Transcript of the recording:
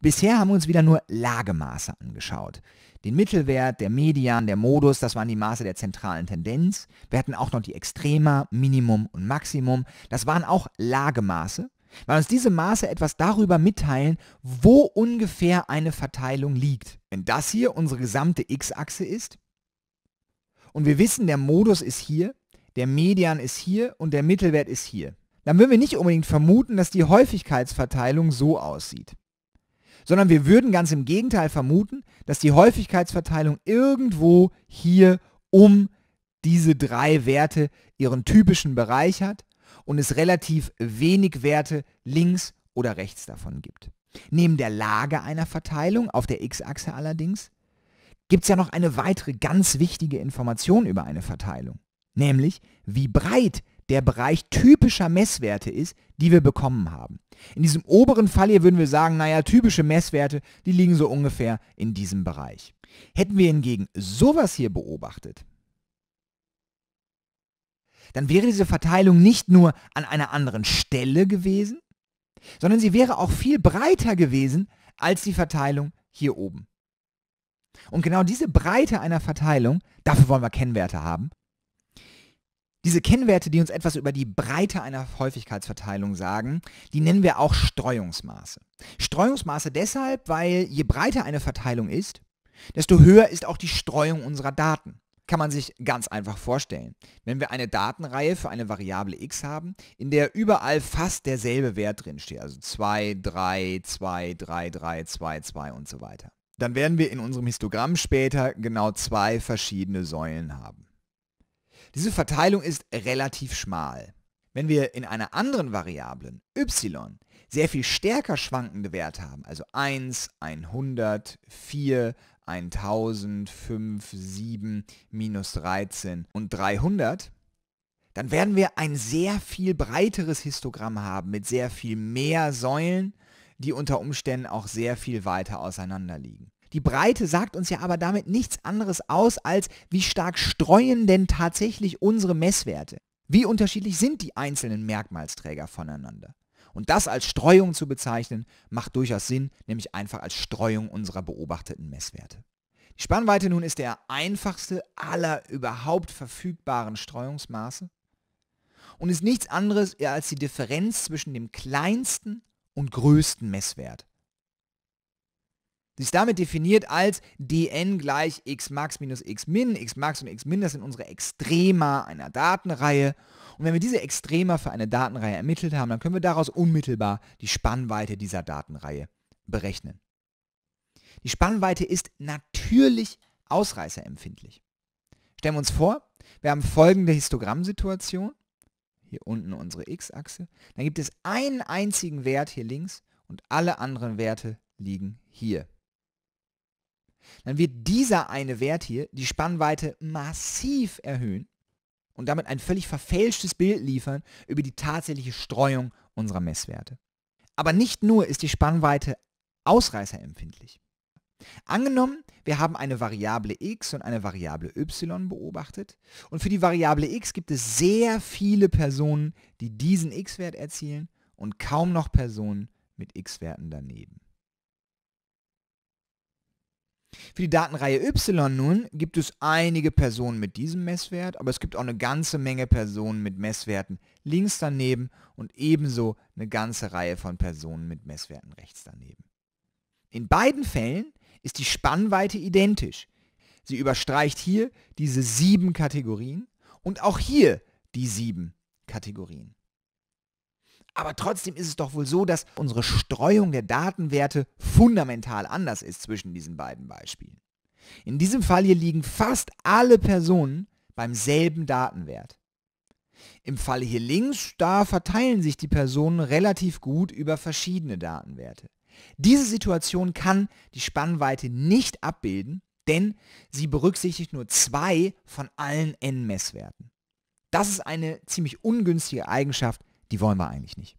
Bisher haben wir uns wieder nur Lagemaße angeschaut. Den Mittelwert, der Median, der Modus, das waren die Maße der zentralen Tendenz. Wir hatten auch noch die Extrema, Minimum und Maximum. Das waren auch Lagemaße, weil uns diese Maße etwas darüber mitteilen, wo ungefähr eine Verteilung liegt. Wenn das hier unsere gesamte x-Achse ist und wir wissen, der Modus ist hier, der Median ist hier und der Mittelwert ist hier, dann würden wir nicht unbedingt vermuten, dass die Häufigkeitsverteilung so aussieht sondern wir würden ganz im Gegenteil vermuten, dass die Häufigkeitsverteilung irgendwo hier um diese drei Werte ihren typischen Bereich hat und es relativ wenig Werte links oder rechts davon gibt. Neben der Lage einer Verteilung auf der x-Achse allerdings gibt es ja noch eine weitere ganz wichtige Information über eine Verteilung, nämlich wie breit der Bereich typischer Messwerte ist, die wir bekommen haben. In diesem oberen Fall hier würden wir sagen, naja, typische Messwerte, die liegen so ungefähr in diesem Bereich. Hätten wir hingegen sowas hier beobachtet, dann wäre diese Verteilung nicht nur an einer anderen Stelle gewesen, sondern sie wäre auch viel breiter gewesen als die Verteilung hier oben. Und genau diese Breite einer Verteilung, dafür wollen wir Kennwerte haben, diese Kennwerte, die uns etwas über die Breite einer Häufigkeitsverteilung sagen, die nennen wir auch Streuungsmaße. Streuungsmaße deshalb, weil je breiter eine Verteilung ist, desto höher ist auch die Streuung unserer Daten. Kann man sich ganz einfach vorstellen. Wenn wir eine Datenreihe für eine Variable x haben, in der überall fast derselbe Wert drinsteht, also 2, 3, 2, 3, 3, 2, 2 und so weiter, dann werden wir in unserem Histogramm später genau zwei verschiedene Säulen haben. Diese Verteilung ist relativ schmal. Wenn wir in einer anderen Variablen y sehr viel stärker schwankende Werte haben, also 1, 100, 4, 1000, 5, 7, minus 13 und 300, dann werden wir ein sehr viel breiteres Histogramm haben mit sehr viel mehr Säulen, die unter Umständen auch sehr viel weiter auseinander liegen. Die Breite sagt uns ja aber damit nichts anderes aus, als wie stark streuen denn tatsächlich unsere Messwerte. Wie unterschiedlich sind die einzelnen Merkmalsträger voneinander? Und das als Streuung zu bezeichnen, macht durchaus Sinn, nämlich einfach als Streuung unserer beobachteten Messwerte. Die Spannweite nun ist der einfachste aller überhaupt verfügbaren Streuungsmaße und ist nichts anderes als die Differenz zwischen dem kleinsten und größten Messwert ist damit definiert als dn gleich x max minus x min. x max und x min, das sind unsere Extrema einer Datenreihe. Und wenn wir diese Extrema für eine Datenreihe ermittelt haben, dann können wir daraus unmittelbar die Spannweite dieser Datenreihe berechnen. Die Spannweite ist natürlich ausreißerempfindlich. Stellen wir uns vor, wir haben folgende Histogrammsituation. Hier unten unsere x-Achse. Dann gibt es einen einzigen Wert hier links und alle anderen Werte liegen hier dann wird dieser eine Wert hier die Spannweite massiv erhöhen und damit ein völlig verfälschtes Bild liefern über die tatsächliche Streuung unserer Messwerte. Aber nicht nur ist die Spannweite ausreißerempfindlich. Angenommen, wir haben eine Variable x und eine Variable y beobachtet und für die Variable x gibt es sehr viele Personen, die diesen x-Wert erzielen und kaum noch Personen mit x-Werten daneben. Für die Datenreihe Y nun gibt es einige Personen mit diesem Messwert, aber es gibt auch eine ganze Menge Personen mit Messwerten links daneben und ebenso eine ganze Reihe von Personen mit Messwerten rechts daneben. In beiden Fällen ist die Spannweite identisch. Sie überstreicht hier diese sieben Kategorien und auch hier die sieben Kategorien. Aber trotzdem ist es doch wohl so, dass unsere Streuung der Datenwerte fundamental anders ist zwischen diesen beiden Beispielen. In diesem Fall hier liegen fast alle Personen beim selben Datenwert. Im Falle hier links, da verteilen sich die Personen relativ gut über verschiedene Datenwerte. Diese Situation kann die Spannweite nicht abbilden, denn sie berücksichtigt nur zwei von allen n-Messwerten. Das ist eine ziemlich ungünstige Eigenschaft die wollen wir eigentlich nicht.